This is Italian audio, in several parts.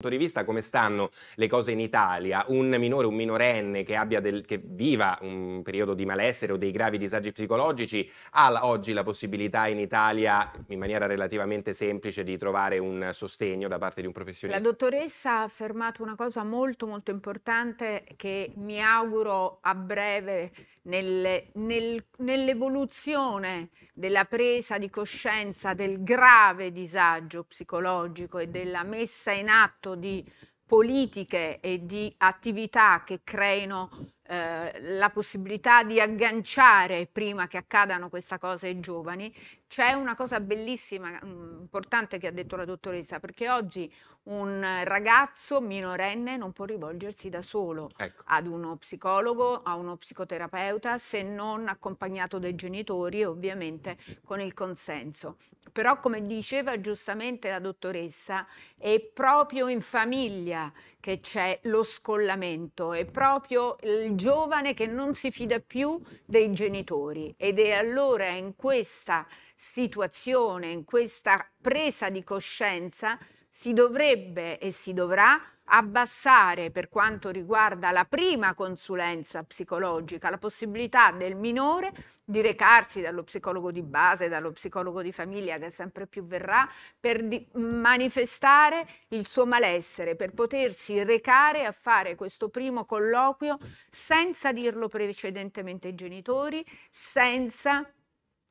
punto di vista come stanno le cose in Italia, un minore, un minorenne che, del, che, viva un periodo di malessere o dei gravi disagi psicologici ha oggi la possibilità in Italia in maniera relativamente semplice di trovare un sostegno da parte di un professionista. La dottoressa ha affermato una cosa molto molto importante che mi auguro a breve nel, nel, nell'evoluzione della presa di coscienza del grave disagio psicologico e della messa in atto di politiche e di attività che creino eh, la possibilità di agganciare prima che accadano questa cosa ai giovani, c'è una cosa bellissima, mm, importante che ha detto la dottoressa, perché oggi un ragazzo minorenne non può rivolgersi da solo ecco. ad uno psicologo, a uno psicoterapeuta, se non accompagnato dai genitori ovviamente con il consenso. Però come diceva giustamente la dottoressa, è proprio in famiglia che c'è lo scollamento, è proprio il giovane che non si fida più dei genitori ed è allora in questa situazione, in questa presa di coscienza si dovrebbe e si dovrà abbassare per quanto riguarda la prima consulenza psicologica la possibilità del minore di recarsi dallo psicologo di base, dallo psicologo di famiglia che sempre più verrà, per manifestare il suo malessere, per potersi recare a fare questo primo colloquio senza dirlo precedentemente ai genitori, senza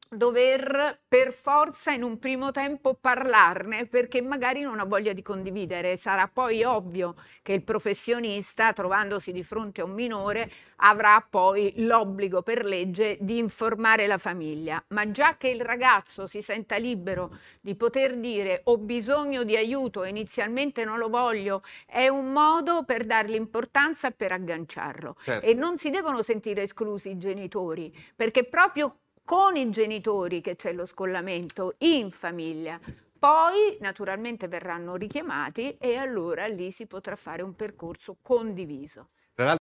dover per forza in un primo tempo parlarne perché magari non ha voglia di condividere. Sarà poi ovvio che il professionista, trovandosi di fronte a un minore, avrà poi l'obbligo per legge di informare la famiglia. Ma già che il ragazzo si senta libero di poter dire ho bisogno di aiuto, inizialmente non lo voglio, è un modo per dargli importanza per agganciarlo. Certo. E non si devono sentire esclusi i genitori, perché proprio con i genitori che c'è lo scollamento in famiglia. Poi naturalmente verranno richiamati e allora lì si potrà fare un percorso condiviso.